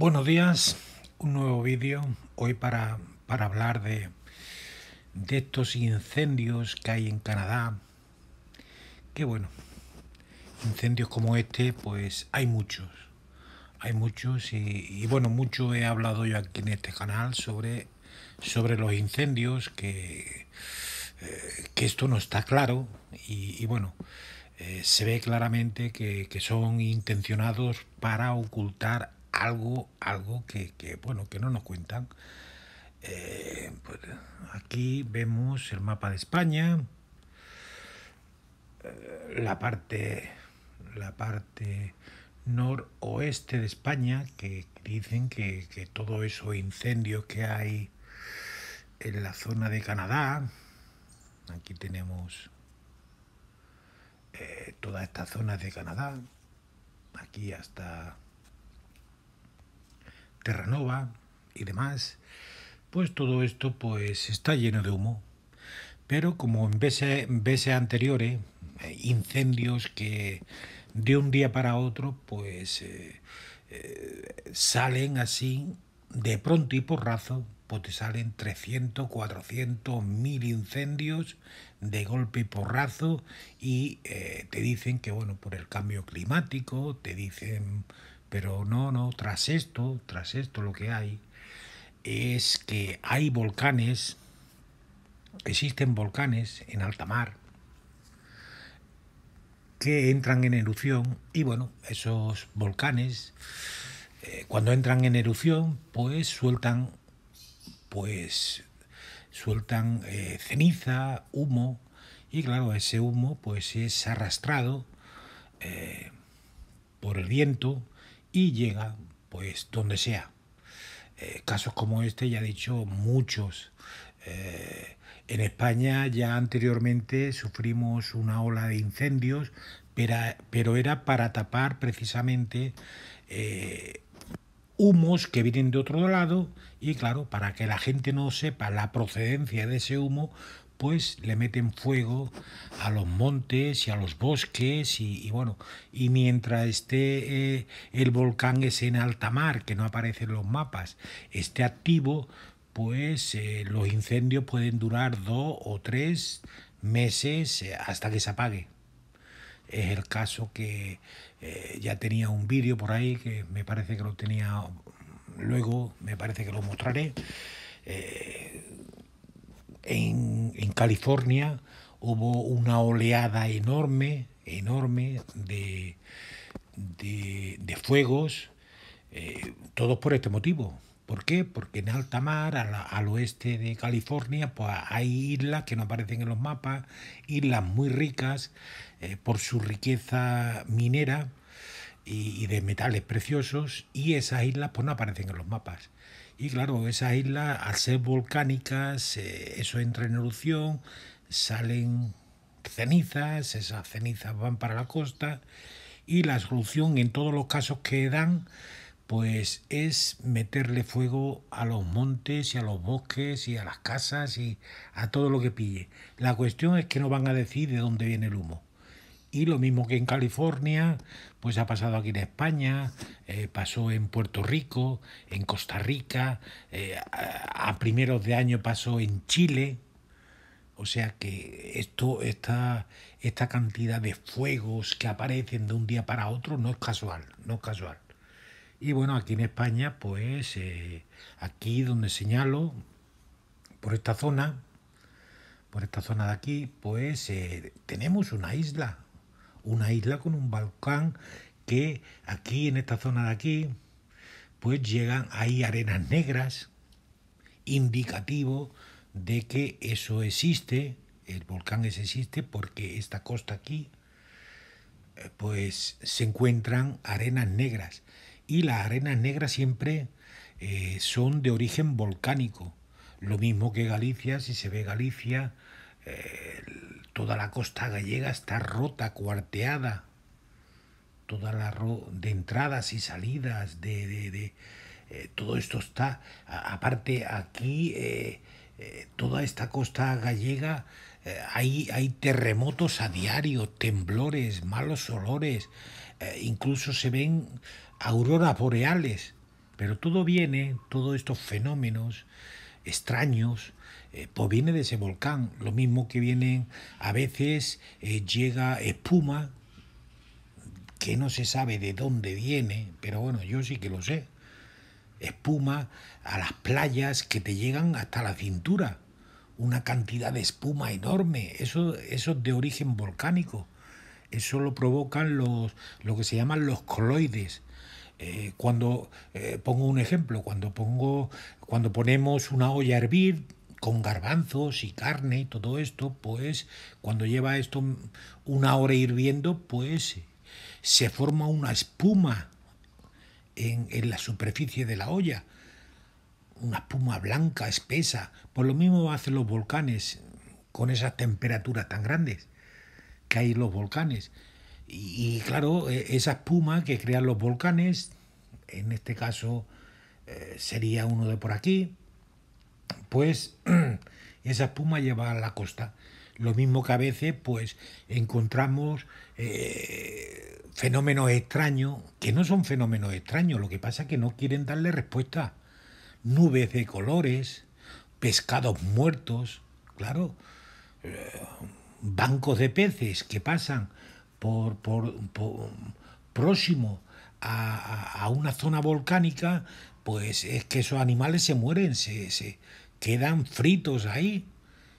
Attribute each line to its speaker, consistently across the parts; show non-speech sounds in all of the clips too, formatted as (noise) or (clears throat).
Speaker 1: Buenos días, un nuevo vídeo hoy para, hablar de, de, estos incendios que hay en Canadá. Que bueno, incendios como este, pues hay muchos, hay muchos y, bueno, mucho he hablado yo aquí en este canal sobre, sobre los incendios, que, eh, que esto no está claro y, bueno, eh, se ve claramente que, que son intencionados para ocultar algo, algo que, bueno, que no nos cuentan. Eh, pues, aquí vemos el mapa de España, eh, la parte, la parte noroeste de España, que dicen que, que todo eso incendios que hay en la zona de Canadá, aquí tenemos eh, todas estas zonas de Canadá, aquí hasta Terranova y demás, pues todo esto pues está lleno de humo. Pero como en veces, veces anteriores, eh, incendios que de un día para otro pues eh, eh, salen así de pronto y porrazo, pues te salen 300, 400, 1000 incendios de golpe y porrazo y te dicen que, bueno, por el cambio climático, te dicen pero no, no, tras esto, tras esto lo que hay es que hay volcanes, existen volcanes en alta mar que entran en erupción y bueno, esos volcanes eh, cuando entran en erupción pues sueltan pues sueltan eh, ceniza, humo y claro, ese humo pues es arrastrado eh, por el viento y llega pues donde sea. Eh, casos como este ya he dicho muchos. Eh, en España ya anteriormente sufrimos una ola de incendios, pero, pero era para tapar precisamente eh, humos que vienen de otro lado y claro, para que la gente no sepa la procedencia de ese humo, pues le meten fuego a los montes y a los bosques y, bueno, y mientras esté eh, el volcán es en alta mar, que no aparece en los mapas, esté activo, pues eh, los incendios pueden durar dos o tres meses eh, hasta que se apague. Es el caso que ya tenía un vídeo por ahí que me parece que lo tenía luego, me parece que lo mostraré en, California hubo una oleada enorme, enorme de, fuegos, eh, todos por este motivo. ¿Por qué? Porque en alta mar, al oeste de California, pues hay islas que no aparecen en los mapas, islas muy ricas eh, por su riqueza minera y, y, de metales preciosos, y esas islas pues no aparecen en los mapas. Y claro, esas islas, al ser volcánicas, eso entra en erupción, salen cenizas, esas cenizas van para la costa y la solución en todos los casos que dan pues es meterle fuego a los montes y a los bosques y a las casas y a todo lo que pille. La cuestión es que no van a decir de dónde viene el humo. Y lo mismo que en California, pues ha pasado aquí en España, eh, pasó en Puerto Rico, en Costa Rica, eh, a, primeros de año pasó en Chile. O sea que esto, esta, esta cantidad de fuegos que aparecen de un día para otro no es casual, no casual. Y bueno, aquí en España, pues eh, aquí donde señalo, por esta zona, por esta zona de aquí, pues tenemos una isla, una isla con un volcán que aquí, en esta zona de aquí, pues llegan ahí arenas negras, indicativo de que eso existe, el volcán ese existe porque esta costa aquí, eh, pues se encuentran arenas negras y las arenas negras siempre eh, son de origen volcánico, lo mismo que Galicia, si se ve Galicia, eh, Toda la costa gallega está rota, cuarteada. Toda la de entradas y salidas, de, eh, todo esto está. aparte, aquí, eh, eh, toda esta costa gallega, hay, hay, terremotos a diario, temblores, malos olores, incluso se ven auroras boreales. Pero todo viene, todos estos fenómenos extraños, eh, pues viene de ese volcán. Lo mismo que vienen, a veces eh, llega espuma que no se sabe de dónde viene, pero bueno, yo sí que lo sé. Espuma a las playas que te llegan hasta la cintura. Una cantidad de espuma enorme. Eso, es de origen volcánico. Eso lo provocan los, lo que se llaman los coloides. Eh, cuando pongo un ejemplo, cuando pongo, cuando ponemos una olla a hervir, con garbanzos y carne y todo esto, pues cuando lleva esto una hora hirviendo, pues se forma una espuma en, la superficie de la olla, una espuma blanca, espesa. Por lo mismo hacen los volcanes con esas temperaturas tan grandes que hay los volcanes. Y, claro, e, esa espuma que crean los volcanes, en este caso eh, sería uno de por aquí, pues (clears throat) esa espuma lleva a la costa. Lo mismo que a veces pues encontramos eh, fenómenos extraños, que no son fenómenos extraños, lo que pasa es que no quieren darle respuesta. Nubes de colores, pescados muertos, claro, eh, bancos de peces que pasan por, por, por próximo a, a, una zona volcánica pues es que esos animales se mueren, se, se quedan fritos ahí.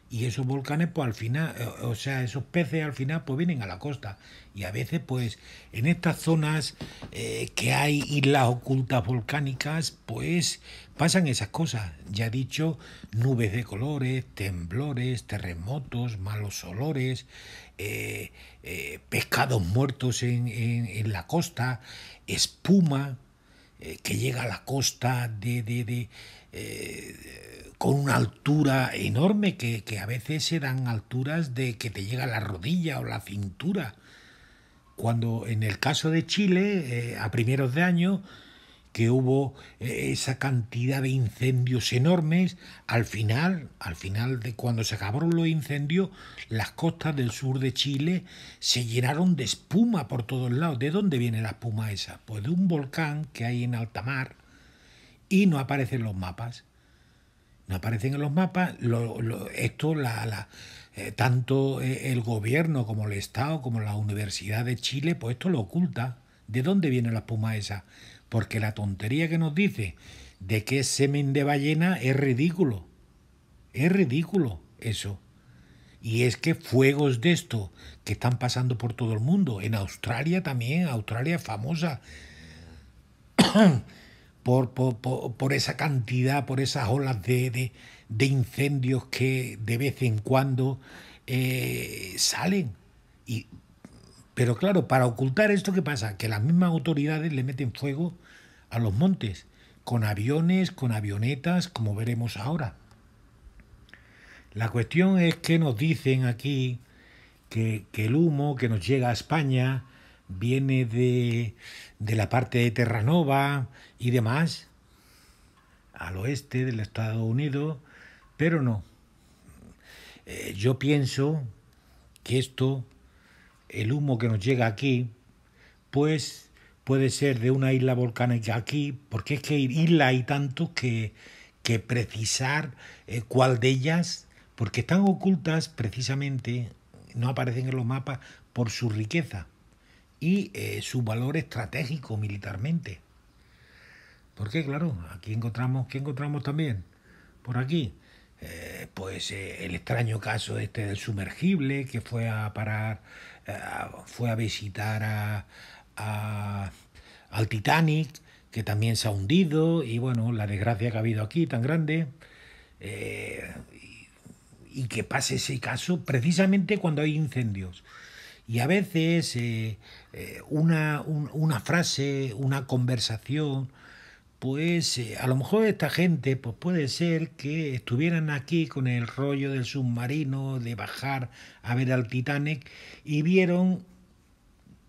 Speaker 1: Y esos volcanes, pues al final, eh, o sea, esos peces al final, pues vienen a la costa. Y a veces, pues, en estas zonas eh, que hay islas ocultas volcánicas, pues pasan esas cosas. Ya he dicho, nubes de colores, temblores, terremotos, malos olores, eh, pescados muertos en, en, en la costa, espuma, eh, que llega a la costa de, eh, con una altura enorme, que, que, a veces se dan alturas de que te llega la rodilla o la cintura. Cuando en el caso de Chile, eh, a primeros de año, que hubo eh, esa cantidad de incendios enormes, al final, al final de cuando se acabaron los incendios, las costas del sur de Chile se llenaron de espuma por todos lados. ¿De dónde viene la espuma esa? Pues de un volcán que hay en alta mar y no aparecen los mapas. No aparecen en los mapas. esto, la, la, eh, tanto eh, el gobierno como el Estado, como la Universidad de Chile, pues esto lo oculta. ¿De dónde viene la espuma esa? porque la tontería que nos dice de que es semen de ballena es ridículo. Es ridículo eso. Y es que fuegos de esto que están pasando por todo el mundo, en Australia también, Australia es famosa (coughs) por, por, esa cantidad, por esas olas de, de, incendios que de vez en cuando eh, salen. Y pero claro, para ocultar esto, ¿qué pasa? Que las mismas autoridades le meten fuego a los montes, con aviones, con avionetas, como veremos ahora. La cuestión es que nos dicen aquí que, el humo que nos llega a España viene de, la parte de Terranova y demás, al oeste del Estados Unidos, pero no. Eh, yo pienso que esto el humo que nos llega aquí, pues puede ser de una isla volcánica aquí, porque es que islas hay tantos que, precisar eh, cuál de ellas, porque están ocultas precisamente, no aparecen en los mapas por su riqueza y eh, su valor estratégico militarmente. Porque claro, aquí encontramos, ¿qué encontramos también? Por aquí, eh, pues el extraño caso este del sumergible que fue a parar eh, fue a visitar a, al Titanic, que también se ha hundido, y bueno, la desgracia que ha habido aquí tan grande, eh, y, que pase ese caso precisamente cuando hay incendios. Y a veces eh, una frase, una conversación, pues a lo mejor esta gente pues puede ser que estuvieran aquí con el rollo del submarino, de bajar a ver al Titanic, y vieron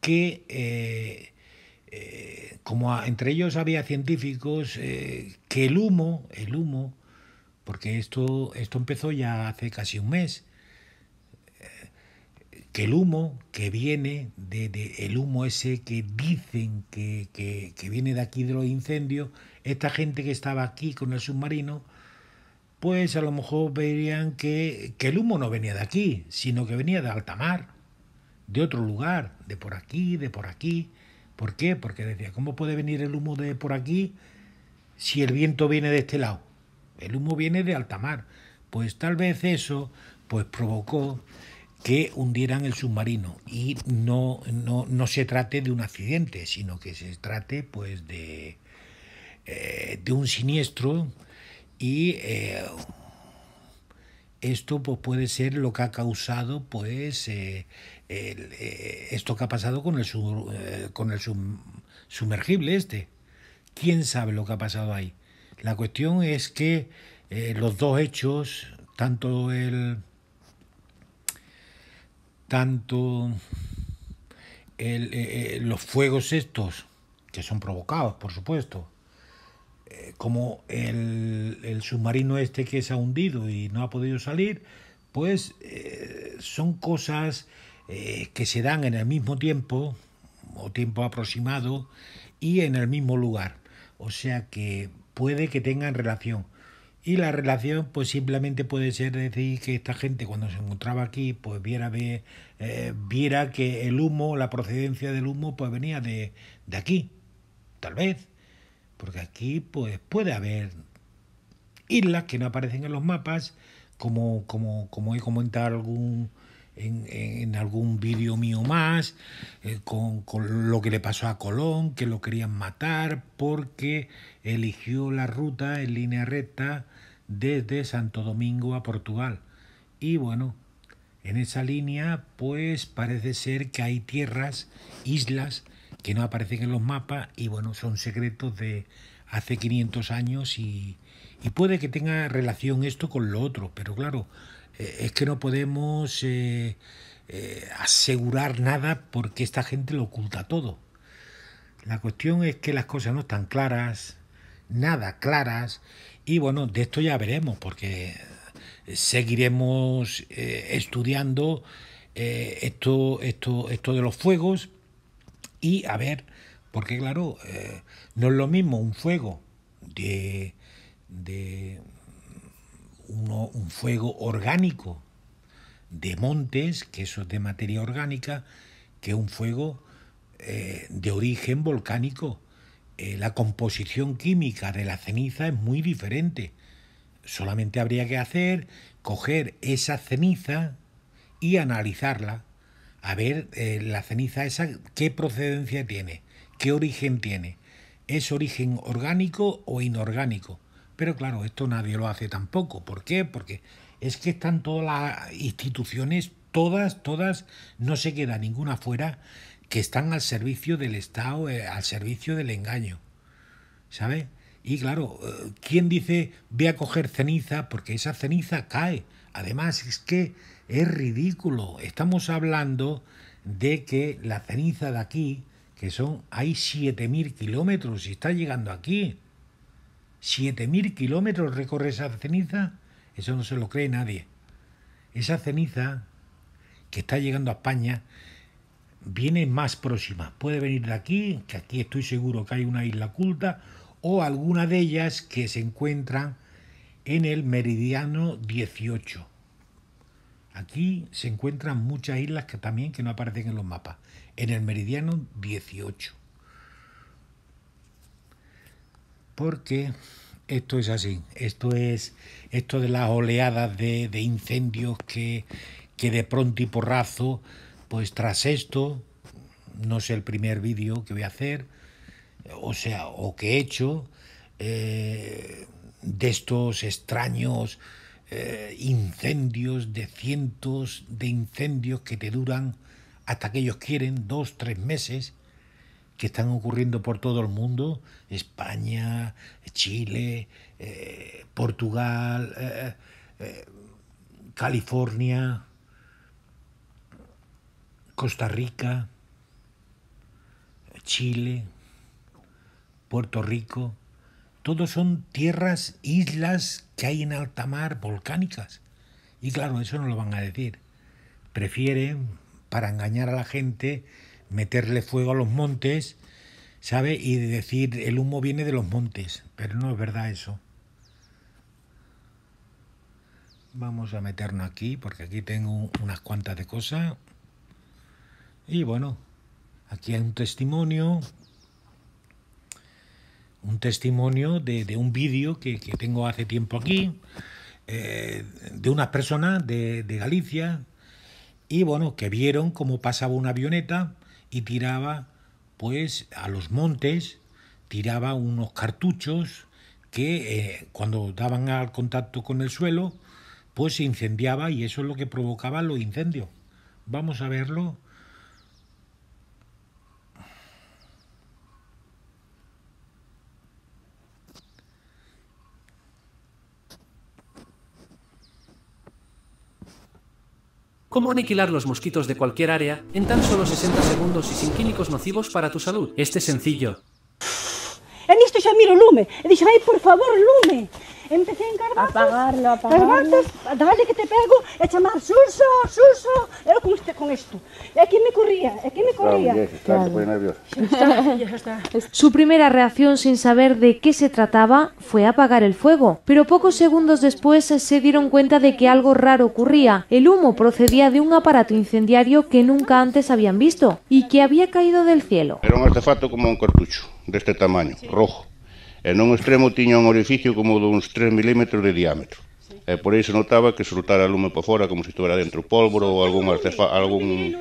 Speaker 1: que eh, eh, como entre ellos había científicos, eh, que el humo, el humo, porque esto, esto empezó ya hace casi un mes, que el humo que viene, de, de el humo ese que dicen que, que, viene de aquí de los incendios, esta gente que estaba aquí con el submarino, pues a lo mejor verían que, que el humo no venía de aquí, sino que venía de alta mar, de otro lugar, de por aquí, de por aquí. ¿Por qué? Porque decía, ¿cómo puede venir el humo de por aquí si el viento viene de este lado? El humo viene de alta mar. Pues tal vez eso pues provocó que hundieran el submarino y no, no, se trate de un accidente, sino que se trate pues de, eh, de un siniestro y eh, esto pues, puede ser lo que ha causado pues eh, esto que ha pasado con el, con el sumergible este. ¿Quién sabe lo que ha pasado ahí? La cuestión es que los dos hechos, tanto el tanto eh, eh, los fuegos estos, que son provocados, por supuesto, eh, como el, submarino este que se ha hundido y no ha podido salir, pues son cosas que se dan en el mismo tiempo o tiempo aproximado y en el mismo lugar. O sea que puede que tengan relación. Y la relación, pues simplemente puede ser decir que esta gente cuando se encontraba aquí, pues viera, eh, viera que el humo, la procedencia del humo, pues venía de, de aquí, tal vez. Porque aquí, pues puede haber islas que no aparecen en los mapas, como, como, como he comentado algún, en, algún vídeo mío más, eh, con, lo que le pasó a Colón, que lo querían matar porque eligió la ruta en línea recta desde Santo Domingo a Portugal. Y bueno, en esa línea pues parece ser que hay tierras, islas, que no aparecen en los mapas y bueno, son secretos de hace 500 años y, y puede que tenga relación esto con lo otro, pero claro, eh, es que no podemos eh, eh, asegurar nada porque esta gente lo oculta todo. La cuestión es que las cosas no están claras, nada claras, y bueno, de esto ya veremos, porque seguiremos estudiando esto, esto, esto de los fuegos y a ver, porque claro, no es lo mismo un fuego de, de, un fuego orgánico de montes, que eso es de materia orgánica, que un fuego eh, de origen volcánico. Eh, la composición química de la ceniza es muy diferente. Solamente habría que hacer, coger esa ceniza y analizarla, a ver eh, la ceniza esa, qué procedencia tiene, qué origen tiene. ¿Es origen orgánico o inorgánico? Pero claro, esto nadie lo hace tampoco. ¿Por qué? Porque es que están todas las instituciones, todas, todas, no se queda ninguna fuera, que están al servicio del Estado, eh, al servicio del engaño. ¿Sabes? Y claro, eh, ¿quién dice voy a coger ceniza? Porque esa ceniza cae. Además, es que es ridículo. Estamos hablando de que la ceniza de aquí, que son, hay 7.000 kilómetros y está llegando aquí. 7.000 kilómetros recorre esa ceniza, eso no se lo cree nadie. Esa ceniza que está llegando a España viene más próxima. Puede venir de aquí, que aquí estoy seguro que hay una isla oculta o alguna de ellas que se encuentran en el meridiano 18. Aquí se encuentran muchas islas que también que no aparecen en los mapas, en el meridiano 18. porque esto es así, esto es esto de las oleadas de, incendios que, que de pronto y porrazo, pues tras esto, no sé el primer vídeo que voy a hacer, o sea, o que he hecho, eh, de estos extraños eh, incendios, de cientos de incendios que te duran hasta que ellos quieren, dos, tres meses, que están ocurriendo por todo el mundo, España, Chile, eh, Portugal, eh, eh, California, Costa Rica, Chile, Puerto Rico, todos son tierras, islas que hay en alta mar volcánicas. Y claro, eso no lo van a decir. Prefieren, para engañar a la gente, meterle fuego a los montes, ¿sabe? Y decir, el humo viene de los montes, pero no es verdad eso. Vamos a meternos aquí, porque aquí tengo unas cuantas de cosas. Y bueno, aquí hay un testimonio, un testimonio de, un vídeo que, tengo hace tiempo aquí, eh, de unas personas de, de Galicia, y bueno, que vieron cómo pasaba una avioneta y tiraba pues a los montes, tiraba unos cartuchos que eh, cuando daban al contacto con el suelo pues se incendiaba y eso es lo que provocaba los incendios. Vamos a verlo Cómo aniquilar los mosquitos de cualquier área en tan solo 60 segundos y sin químicos nocivos para tu salud. Este sencillo.
Speaker 2: En esto ya miro lume. Dice, por favor, lume empecé en Apagarlo, apagarlo. dale que te pego, e surso, surso, Suso. Eu como este, con esto, y aquí me corría, aquí me corría.
Speaker 3: nervioso.
Speaker 4: Su primera reacción sin saber de qué se trataba fue apagar el fuego, pero pocos segundos después se dieron cuenta de que algo raro ocurría. El humo procedía de un aparato incendiario que nunca antes habían visto y que había caído del cielo.
Speaker 3: Era un artefacto como un cartucho de este tamaño, rojo e non extremo tiña un orificio como duns 3 milímetros de diámetro. Sí. E por iso notaba que soltara lume para fora como se estuera dentro pólvoro ou algún artefa, algún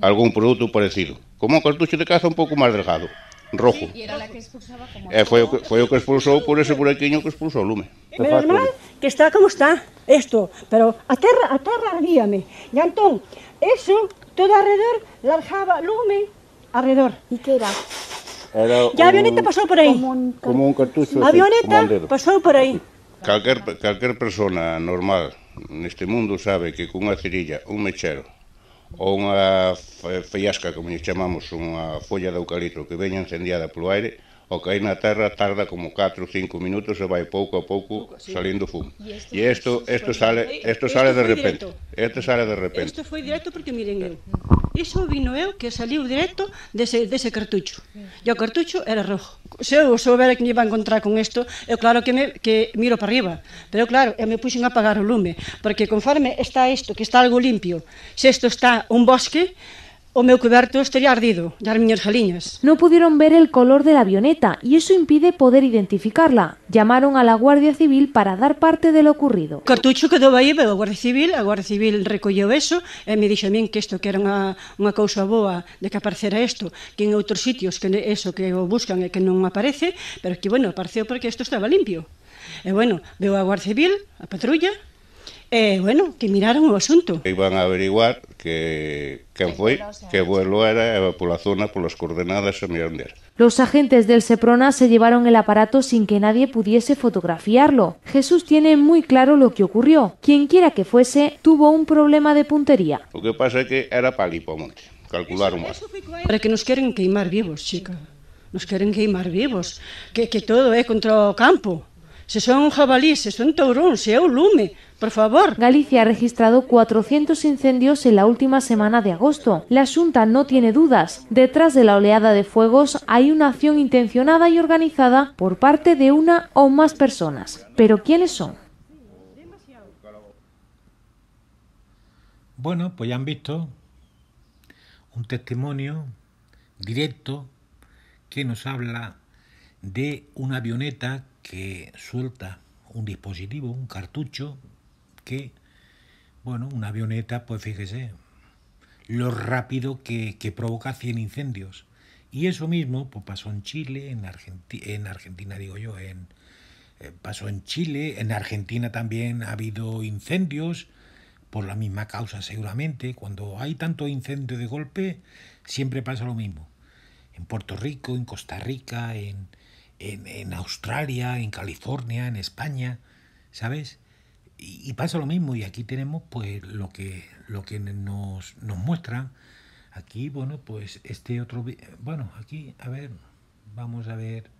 Speaker 3: algún produto parecido. Como un cartucho de caza un pouco máis delgado, rojo.
Speaker 2: Sí, era la que expulsaba como e
Speaker 3: foi o que, foi o que expulsou por ese buraquiño que expulsou o lume. Menos mal
Speaker 2: que está como está isto, pero a terra, a terra ardíame. E entón, eso todo alrededor largaba lume alrededor. E que era?
Speaker 3: Era e a avioneta pasou por aí. Como un, como un cartucho. A avioneta así,
Speaker 2: pasou por aí.
Speaker 3: Calquer, calquer persona normal neste mundo sabe que cunha cerilla, un mechero, ou unha feiasca, como lle chamamos, unha folla de eucalipto que veña incendiada polo aire, o hai na terra tarda como 4 ou 5 minutos e vai pouco a pouco salindo fumo. E isto isto sale isto sale de repente. Isto sale de repente.
Speaker 2: Isto foi directo porque miren eu. Iso vino eu que saliu directo dese, dese cartucho. E o cartucho era rojo. Se eu soubera que me iba a encontrar con isto, eu claro que, me, que miro para arriba. Pero claro, eu me puxen a apagar o lume. Porque conforme está isto, que está algo limpio, se isto está un bosque, o meu cuberto estaría ardido das miñas galiñas.
Speaker 4: Non pudieron ver el color de la avioneta e iso impide poder identificarla. Llamaron a la Guardia Civil para dar parte de lo ocurrido. O
Speaker 2: cartucho quedou aí, veo a Guardia Civil, a Guardia Civil recolleu eso e me dixo a min que isto que era unha, unha cousa boa de que aparecera isto, que en outros sitios que eso que o buscan e que non aparece, pero que, bueno, apareceu porque isto estaba limpio. E, bueno, veo a Guardia Civil, a patrulla, Eh, bueno, que miraron el asunto.
Speaker 3: Iban a averiguar que, fue, qué vuelo era eh, por la zona, por las coordenadas se miraron
Speaker 4: Los agentes del Seprona se llevaron el aparato sin que nadie pudiese fotografiarlo. Jesús tiene muy claro lo que ocurrió. Quien quiera que fuese, tuvo un problema de puntería.
Speaker 3: Lo que pasa es que era palipomonte, calcularon mal.
Speaker 2: Para que nos quieren queimar vivos, chica. Nos quieren queimar vivos. Que, que todo es contra el campo se son jabalí, se son taurón, se un
Speaker 4: lume, por favor. Galicia ha registrado 400 incendios en la última semana de agosto. La Junta no tiene dudas. Detrás de la oleada de fuegos hay una acción intencionada y organizada por parte de una o más personas. Pero ¿quiénes son?
Speaker 1: Bueno, pues ya han visto un testimonio directo que nos habla de una avioneta que suelta un dispositivo, un cartucho, que, bueno, una avioneta, pues fíjese, lo rápido que, provoca 100 incendios. Y eso mismo pues, pasó en Chile, en, en Argentina, digo yo, en, eh, pasó en Chile, en Argentina también ha habido incendios, por la misma causa seguramente. Cuando hay tanto incendio de golpe, siempre pasa lo mismo. En Puerto Rico, en Costa Rica, en, en, Australia, en California, en España, ¿sabes? Y, pasa lo mismo, y aquí tenemos pues lo que, lo que nos, nos muestran. Aquí, bueno, pues este otro... Bueno, aquí, a ver, vamos a ver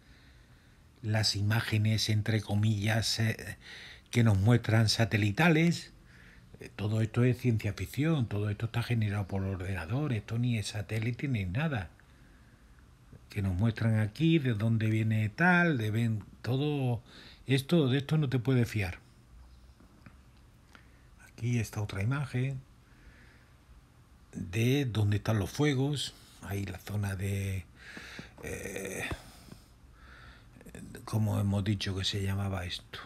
Speaker 1: las imágenes, entre comillas, eh, que nos muestran satelitales. Eh, todo esto es ciencia ficción, todo esto está generado por ordenador, esto ni es satélite ni nada que nos muestran aquí, de dónde viene tal, de ven, todo esto, de esto no te puedes fiar. Aquí está otra imagen de dónde están los fuegos, ahí la zona de, eh, como hemos dicho que se llamaba esto?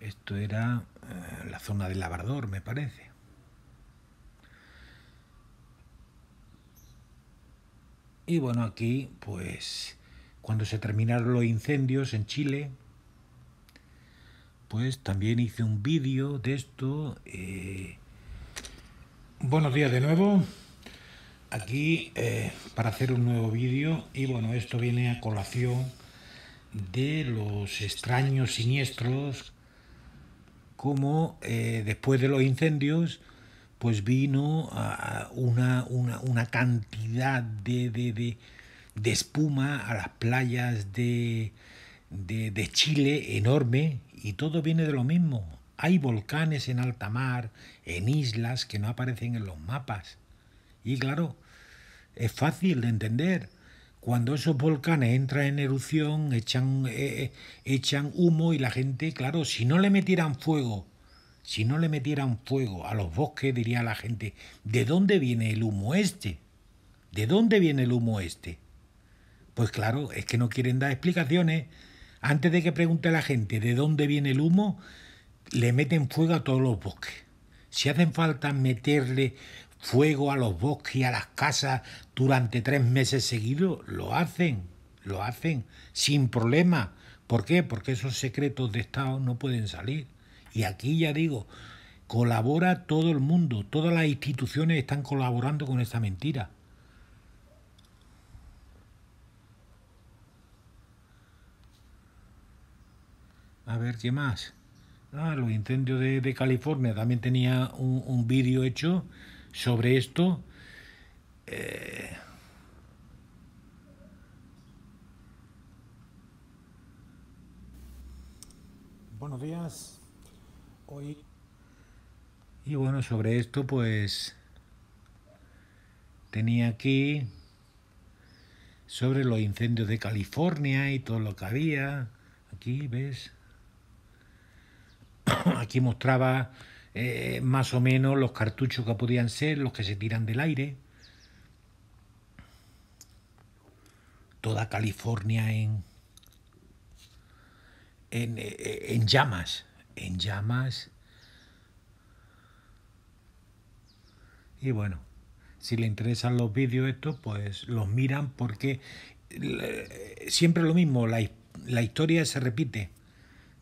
Speaker 1: Esto era eh, la zona del labrador, me parece. Y bueno, aquí pues cuando se terminaron los incendios en Chile, pues también hice un vídeo de esto. Eh, Buenos días de nuevo. Aquí eh, para hacer un nuevo vídeo y bueno, esto viene a colación de los extraños siniestros como eh, después de los incendios pues vino a una, cantidad de, espuma a las playas de, Chile enorme y todo viene de lo mismo. Hay volcanes en alta mar, en islas que no aparecen en los mapas. Y claro, es fácil de entender cuando esos volcanes entran en erupción, echan, eh, eh, echan humo y la gente, claro, si no le metieran fuego si no le metieran fuego a los bosques, diría la gente, ¿de dónde viene el humo este? ¿De dónde viene el humo este? Pues claro, es que no quieren dar explicaciones. Antes de que pregunte la gente de dónde viene el humo, le meten fuego a todos los bosques. Si hacen falta meterle fuego a los bosques y a las casas durante tres meses seguidos, lo hacen, lo hacen, sin problema. ¿Por qué? Porque esos secretos de Estado no pueden salir. Y aquí ya digo, colabora todo el mundo, todas las instituciones están colaborando con esta mentira. A ver, ¿qué más? Ah, los incendios de, California. También tenía un, vídeo hecho sobre esto. Eh. Buenos días, y bueno, sobre esto pues tenía aquí sobre los incendios de California y todo lo que había. Aquí, ¿ves? (coughs) Aquí mostraba eh, más o menos los cartuchos que podían ser, los que se tiran del aire. Toda California en, en eh, llamas en llamas. Y bueno, si le interesan los vídeos estos, pues los miran porque eh, siempre lo mismo, la, historia se repite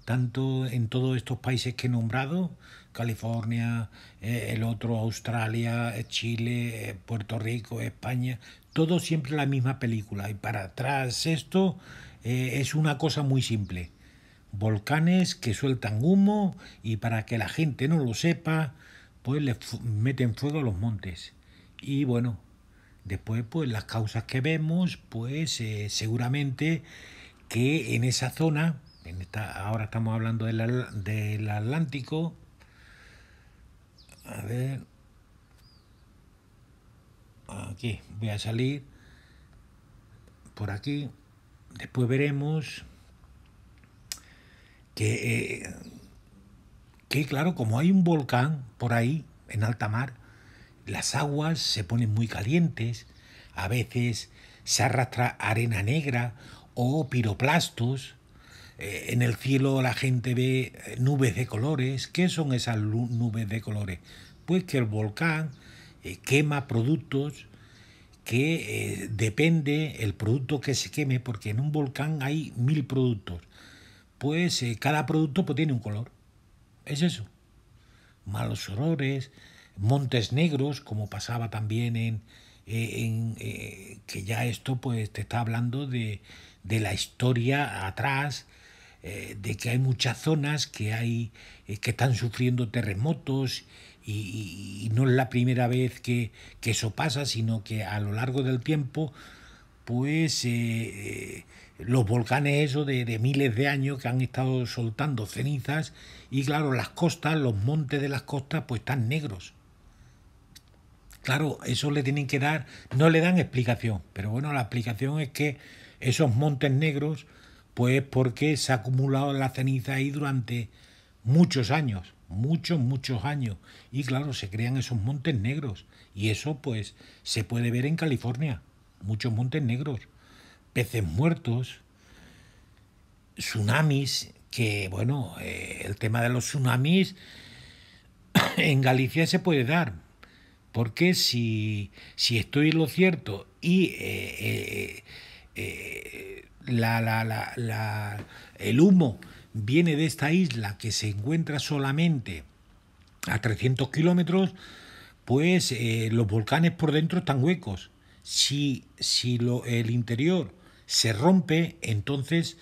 Speaker 1: tanto en todos estos países que he nombrado, California, eh, el otro Australia, eh, Chile, Puerto Rico, España, todo siempre la misma película. Y para atrás esto es una cosa muy simple volcanes que sueltan humo y para que la gente no lo sepa, pues le meten fuego a los montes. Y bueno, después pues las causas que vemos, pues eh, seguramente que en esa zona, en esta, ahora estamos hablando del, del Atlántico, a ver, aquí voy a salir por aquí, después veremos eh, que, claro, como hay un volcán por ahí, en alta mar, las aguas se ponen muy calientes, a veces se arrastra arena negra o piroplastos, eh, en el cielo la gente ve eh, nubes de colores. ¿Qué son esas nubes de colores? Pues que el volcán quema productos que depende el producto que se queme, porque en un volcán hay mil productos pues eh, cada producto pues, tiene un color. Es eso. Malos horrores montes negros, como pasaba también en, eh, eh, que ya esto pues te está hablando de, la historia atrás, de que hay muchas zonas que hay que están sufriendo terremotos y, no es la primera vez que, que eso pasa, sino que a lo largo del tiempo pues los volcanes esos de, miles de años que han estado soltando cenizas y claro, las costas, los montes de las costas pues están negros. Claro, eso le tienen que dar, no le dan explicación, pero bueno, la explicación es que esos montes negros pues porque se ha acumulado la ceniza ahí durante muchos años, muchos, muchos años y claro, se crean esos montes negros y eso pues se puede ver en California, muchos montes negros peces muertos, tsunamis, que bueno, eh, el tema de los tsunamis (coughs) en Galicia se puede dar, porque si, si estoy lo cierto y eh, eh, la, la, la, el humo viene de esta isla que se encuentra solamente a 300 kilómetros, pues los volcanes por dentro están huecos. Si, si lo, el interior se rompe, entonces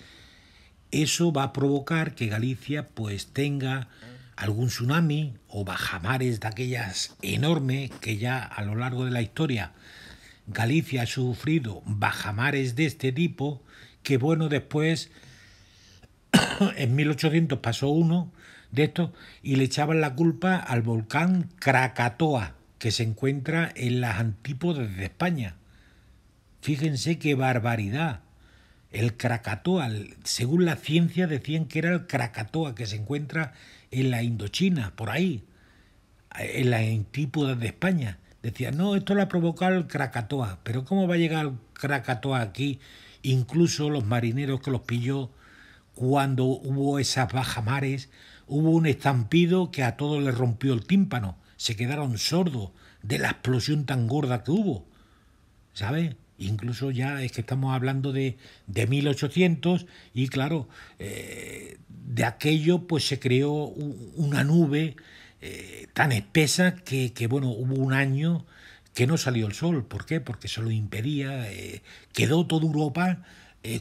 Speaker 1: eso va a provocar que Galicia pues tenga algún tsunami o bajamares de aquellas enormes que ya a lo largo de la historia Galicia ha sufrido bajamares de este tipo que bueno después (coughs) en 1800 pasó uno de estos y le echaban la culpa al volcán Krakatoa que se encuentra en las antípodas de España Fíjense qué barbaridad. El Krakatoa, según la ciencia decían que era el Krakatoa que se encuentra en la Indochina, por ahí, en las antípodas de España. Decían, no, esto lo ha provocado el Krakatoa, pero ¿cómo va a llegar el Krakatoa aquí? Incluso los marineros que los pilló cuando hubo esas bajamares, hubo un estampido que a todos les rompió el tímpano, se quedaron sordos de la explosión tan gorda que hubo. ¿Sabes? Incluso ya es que estamos hablando de, 1800 y claro, eh, de aquello pues se creó una nube eh, tan espesa que, que, bueno, hubo un año que no salió el sol. ¿Por qué? Porque se lo impedía. Eh, quedó toda Europa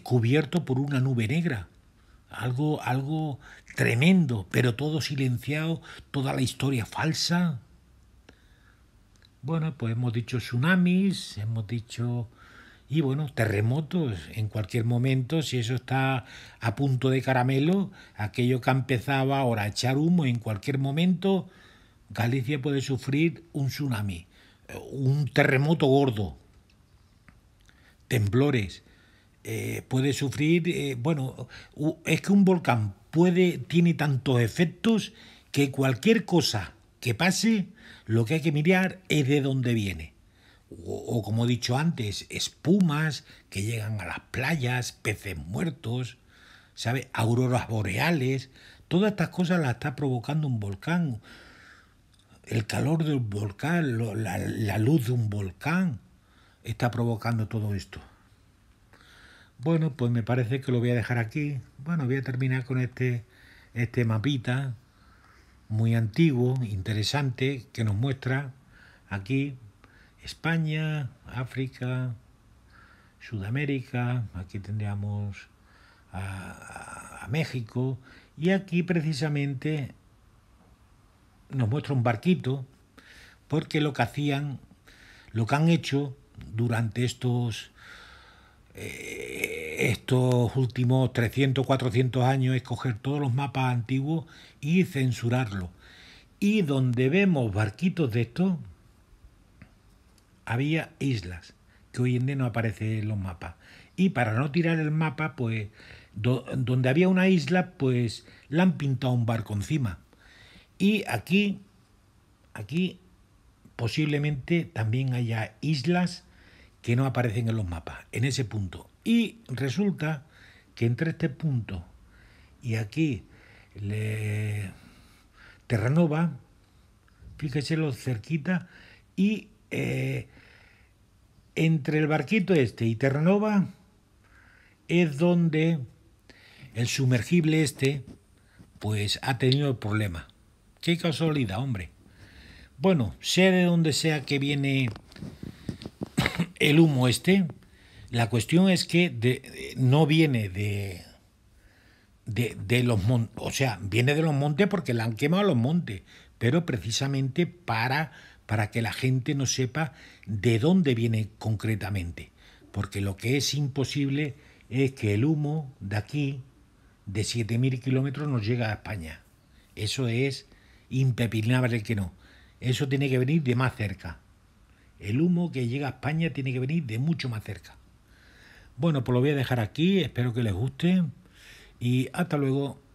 Speaker 1: cubierto por una nube negra. Algo, algo tremendo, pero todo silenciado, toda la historia falsa, bueno, pues hemos dicho tsunamis, hemos dicho y bueno, terremotos en cualquier momento, si eso está a punto de caramelo, aquello que empezaba ahora a echar humo en cualquier momento, Galicia puede sufrir un tsunami, eh, un terremoto gordo, temblores, eh, puede sufrir, eh, bueno, es que un volcán puede, tiene tantos efectos que cualquier cosa que pase, lo que hay que mirar es de dónde viene o, como he dicho antes, espumas que llegan a las playas, peces muertos, ¿sabe? auroras boreales, todas estas cosas las está provocando un volcán, el calor del volcán, la, luz de un volcán está provocando todo esto. Bueno, pues me parece que lo voy a dejar aquí. Bueno, voy a terminar con este, este mapita muy antiguo, interesante, que nos muestra aquí España, África, Sudamérica, aquí tendríamos a, México, y aquí precisamente nos muestra un barquito, porque lo que hacían, lo que han hecho durante estos, eh, estos últimos 300, 400 años es coger todos los mapas antiguos y censurarlos. Y donde vemos barquitos de estos, había islas que hoy en día no aparecen en los mapas. Y para no tirar el mapa, pues donde había una isla, pues la han pintado un barco encima. Y aquí, aquí posiblemente también haya islas que no aparecen en los mapas, en ese punto. Y resulta que entre este punto y aquí le Terranova, fíjese lo cerquita, y eh, entre el barquito este y Terranova es donde el sumergible este pues ha tenido el problema. Qué casualidad, hombre. Bueno, sea de donde sea que viene el humo este, la cuestión es que no viene de, de, de los montes, o sea, viene de los montes porque la han quemado los montes, pero precisamente para para que la gente no sepa de dónde viene concretamente. Porque lo que es imposible es que el humo de aquí, de 7.000 kilómetros, nos llegue a España. Eso es impepinable que no. Eso tiene que venir de más cerca. El humo que llega a España tiene que venir de mucho más cerca. Bueno, pues lo voy a dejar aquí, espero que les guste y hasta luego.